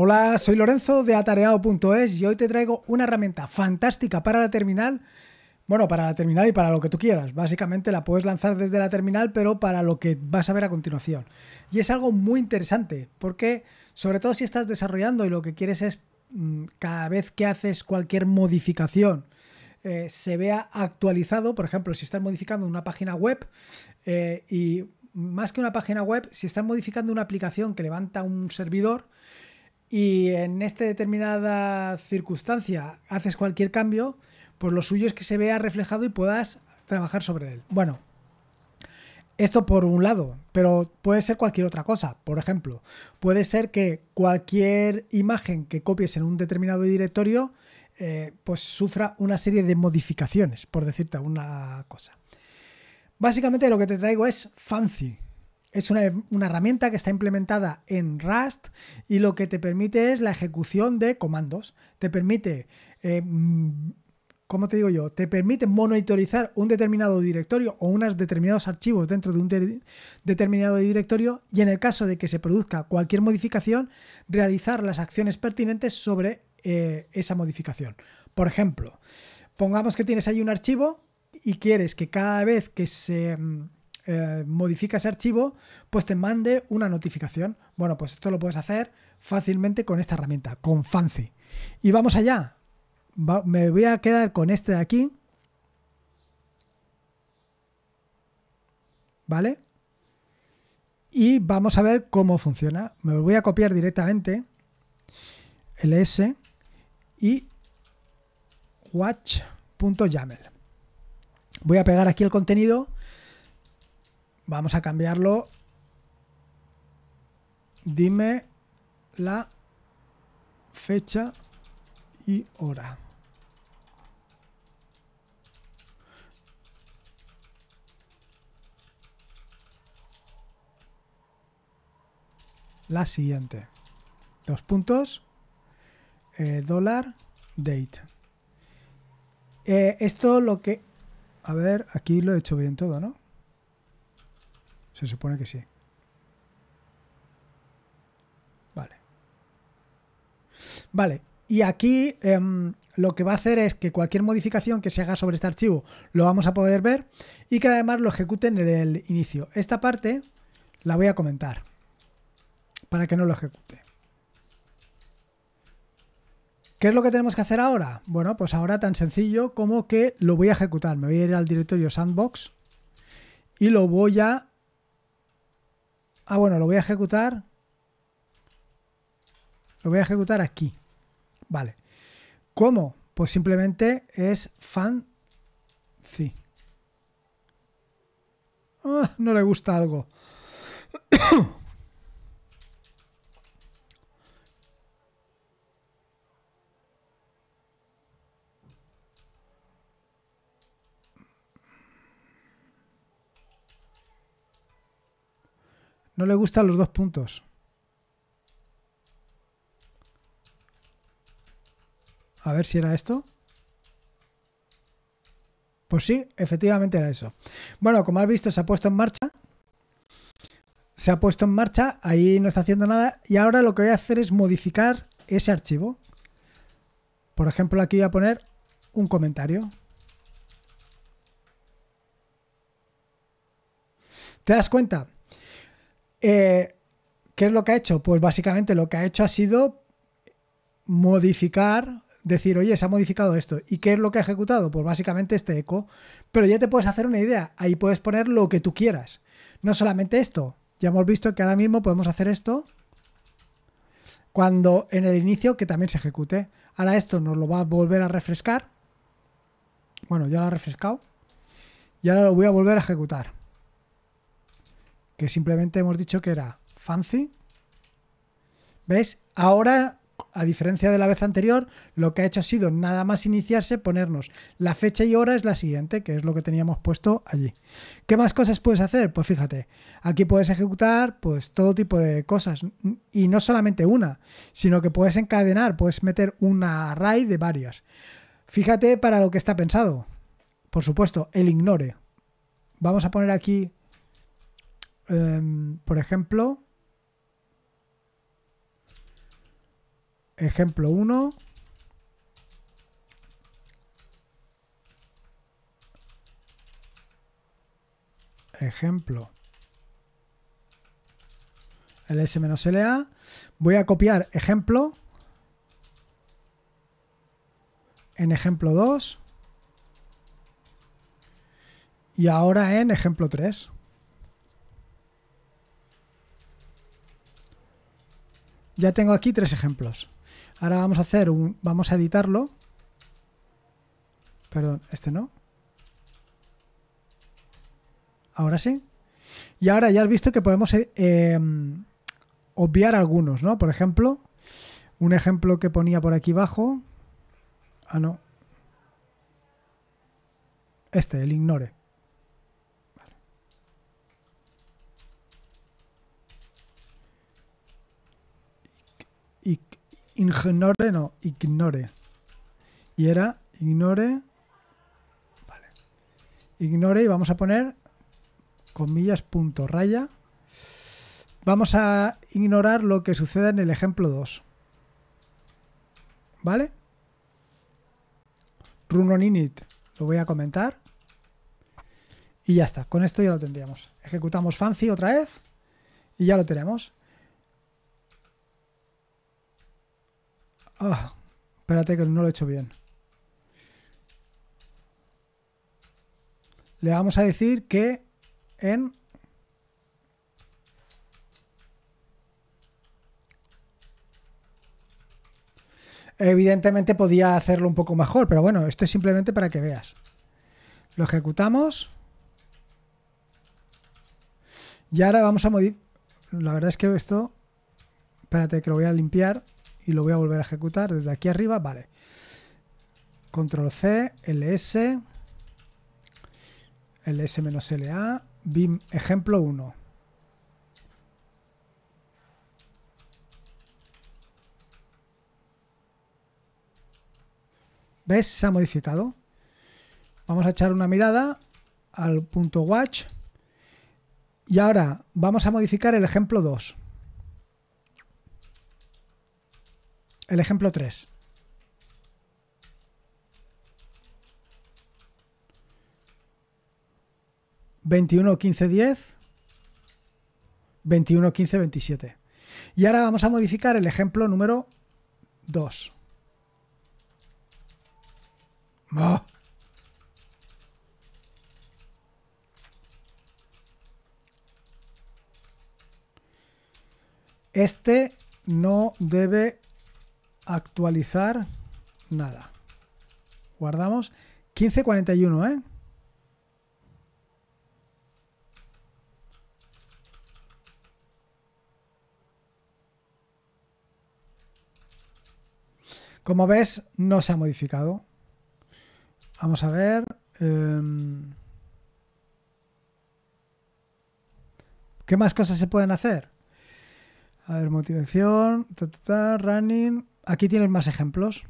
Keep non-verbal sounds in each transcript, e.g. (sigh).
Hola, soy Lorenzo de atareado.es y hoy te traigo una herramienta fantástica para la terminal. Bueno, para la terminal y para lo que tú quieras. Básicamente la puedes lanzar desde la terminal, pero para lo que vas a ver a continuación. Y es algo muy interesante, porque sobre todo si estás desarrollando y lo que quieres es mm, cada vez que haces cualquier modificación, eh, se vea actualizado, por ejemplo, si estás modificando una página web eh, y más que una página web, si estás modificando una aplicación que levanta un servidor, y en esta determinada circunstancia haces cualquier cambio, pues lo suyo es que se vea reflejado y puedas trabajar sobre él. Bueno, esto por un lado, pero puede ser cualquier otra cosa. Por ejemplo, puede ser que cualquier imagen que copies en un determinado directorio eh, pues sufra una serie de modificaciones, por decirte una cosa. Básicamente lo que te traigo es Fancy, es una, herramienta que está implementada en Rust y lo que te permite es la ejecución de comandos. Te permite, eh, mm, ¿cómo te digo yo? Te permite monitorizar un determinado directorio o unos determinados archivos dentro de un determinado directorio y en el caso de que se produzca cualquier modificación, realizar las acciones pertinentes sobre eh, esa modificación. Por ejemplo, pongamos que tienes ahí un archivo y quieres que cada vez que se... Mm, eh, modifica ese archivo, pues te mande una notificación. Bueno, pues esto lo puedes hacer fácilmente con esta herramienta, con Fancy. Y vamos allá. me voy a quedar con este de aquí. ¿Vale? Y vamos a ver cómo funciona. Me voy a copiar directamente. ls y watch.yaml. Voy a pegar aquí el contenido Vamos a cambiarlo. Dime la fecha y hora. La siguiente. Dos puntos. Eh, dólar date. Eh, esto lo que... A ver, aquí lo he hecho bien todo, ¿no? Se supone que sí. Vale. Vale. Y aquí em, lo que va a hacer es que cualquier modificación que se haga sobre este archivo lo vamos a poder ver y que además lo ejecuten en el inicio. Esta parte la voy a comentar para que no lo ejecute. ¿Qué es lo que tenemos que hacer ahora? Bueno, pues ahora tan sencillo como que lo voy a ejecutar. Me voy a ir al directorio sandbox y lo voy a Ah, bueno, lo voy a ejecutar. Lo voy a ejecutar aquí. Vale. ¿Cómo? Pues simplemente es fancy. Ah, no le gusta algo. (coughs) No le gustan los dos puntos. A ver si era esto. Pues sí, efectivamente era eso. Bueno, como has visto, se ha puesto en marcha. Se ha puesto en marcha, ahí no está haciendo nada. Y ahora lo que voy a hacer es modificar ese archivo. Por ejemplo, aquí voy a poner un comentario. ¿Te das cuenta? Eh, ¿Qué es lo que ha hecho? Pues básicamente lo que ha hecho ha sido modificar, decir, oye, se ha modificado esto. ¿Y qué es lo que ha ejecutado? Pues básicamente este eco. Pero ya te puedes hacer una idea. Ahí puedes poner lo que tú quieras. No solamente esto. Ya hemos visto que ahora mismo podemos hacer esto cuando en el inicio que también se ejecute. Ahora esto nos lo va a volver a refrescar. Bueno, ya lo ha refrescado. Y ahora lo voy a volver a ejecutar que simplemente hemos dicho que era fancy. ¿Ves? Ahora, a diferencia de la vez anterior, lo que ha hecho ha sido nada más iniciarse ponernos la fecha y hora es la siguiente, que es lo que teníamos puesto allí. ¿Qué más cosas puedes hacer? Pues fíjate, aquí puedes ejecutar pues todo tipo de cosas y no solamente una, sino que puedes encadenar, puedes meter un array de varias. Fíjate para lo que está pensado. Por supuesto, el ignore. Vamos a poner aquí Em, por ejemplo, ejemplo 1. Ejemplo. ls-la. Voy a copiar ejemplo en ejemplo 2 y ahora en ejemplo 3. Ya tengo aquí tres ejemplos. Ahora vamos a hacer un... Vamos a editarlo. Perdón, este no. Ahora sí. Y ahora ya has visto que podemos eh, em, obviar algunos, ¿no? Por ejemplo, un ejemplo que ponía por aquí abajo. Ah, no. Este, el ignore. ignore, no, ignore. Y era ignore. Vale. Ignore y vamos a poner comillas punto raya. Vamos a ignorar lo que sucede en el ejemplo 2. ¿Vale? Run on init lo voy a comentar. Y ya está, con esto ya lo tendríamos. Ejecutamos fancy otra vez y ya lo tenemos. Ah, espérate que no lo he hecho bien. Le vamos a decir que en... Evidentemente podía hacerlo un poco mejor, pero bueno, esto es simplemente para que veas. Lo ejecutamos. Y ahora vamos a modificar... La verdad es que esto... Espérate que lo voy a limpiar y lo voy a volver a ejecutar desde aquí arriba, vale. Control C, ls, ls-la, BIM ejemplo 1. ¿Ves? Se ha modificado. Vamos a echar una mirada al punto watch. Y ahora vamos a modificar el ejemplo 2. El ejemplo 3. 21 15 10 21, 15, 27. Y ahora vamos a modificar el ejemplo número 2. Este no debe actualizar nada. Guardamos. 1541, ¿eh? Como ves, no se ha modificado. Vamos a ver. Em, ¿Qué más cosas se pueden hacer? A ver, motivación, running, Aquí tienes más ejemplos.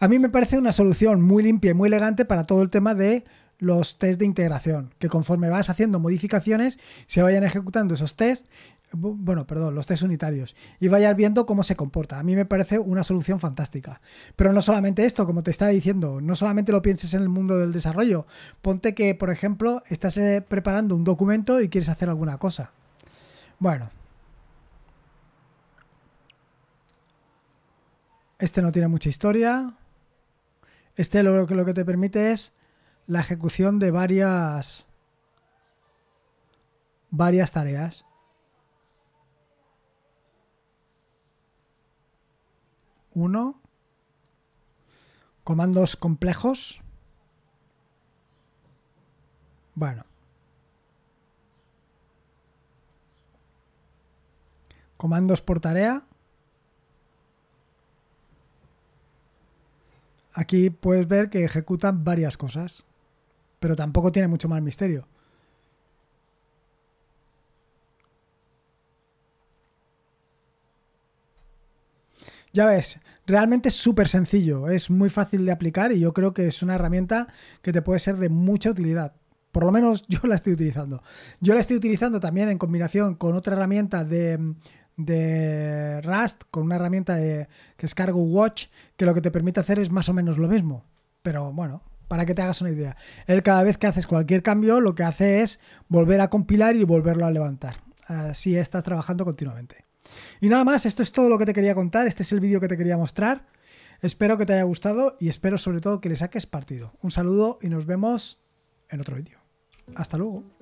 A mí me parece una solución muy limpia y muy elegante para todo el tema de los test de integración, que conforme vas haciendo modificaciones, se vayan ejecutando esos test, bueno, perdón, los test unitarios, y vayas viendo cómo se comporta. A mí me parece una solución fantástica. Pero no solamente esto, como te estaba diciendo, no solamente lo pienses en el mundo del desarrollo, ponte que, por ejemplo, estás eh, preparando un documento y quieres hacer alguna cosa. Bueno. Este no tiene mucha historia. Este lo, lo que te permite es la ejecución de varias varias tareas. Uno. Comandos complejos. Bueno. comandos por tarea. Aquí puedes ver que ejecutan varias cosas, pero tampoco tiene mucho más misterio. Ya ves, realmente es súper sencillo, es muy fácil de aplicar y yo creo que es una herramienta que te puede ser de mucha utilidad. Por lo menos (laughs) yo la estoy utilizando. Yo la estoy utilizando también en combinación con otra herramienta de, de Rust con una herramienta de, que es Cargo Watch, que lo que te permite hacer es más o menos lo mismo. Pero bueno, para que te hagas una idea. Él cada vez que haces cualquier cambio, lo que hace es volver a compilar y volverlo a levantar. Así estás trabajando continuamente. Y nada más, esto es todo lo que te quería contar. Este es el vídeo que te quería mostrar. Espero que te haya gustado y espero sobre todo que le saques partido. Un saludo y nos vemos en otro vídeo. Hasta luego.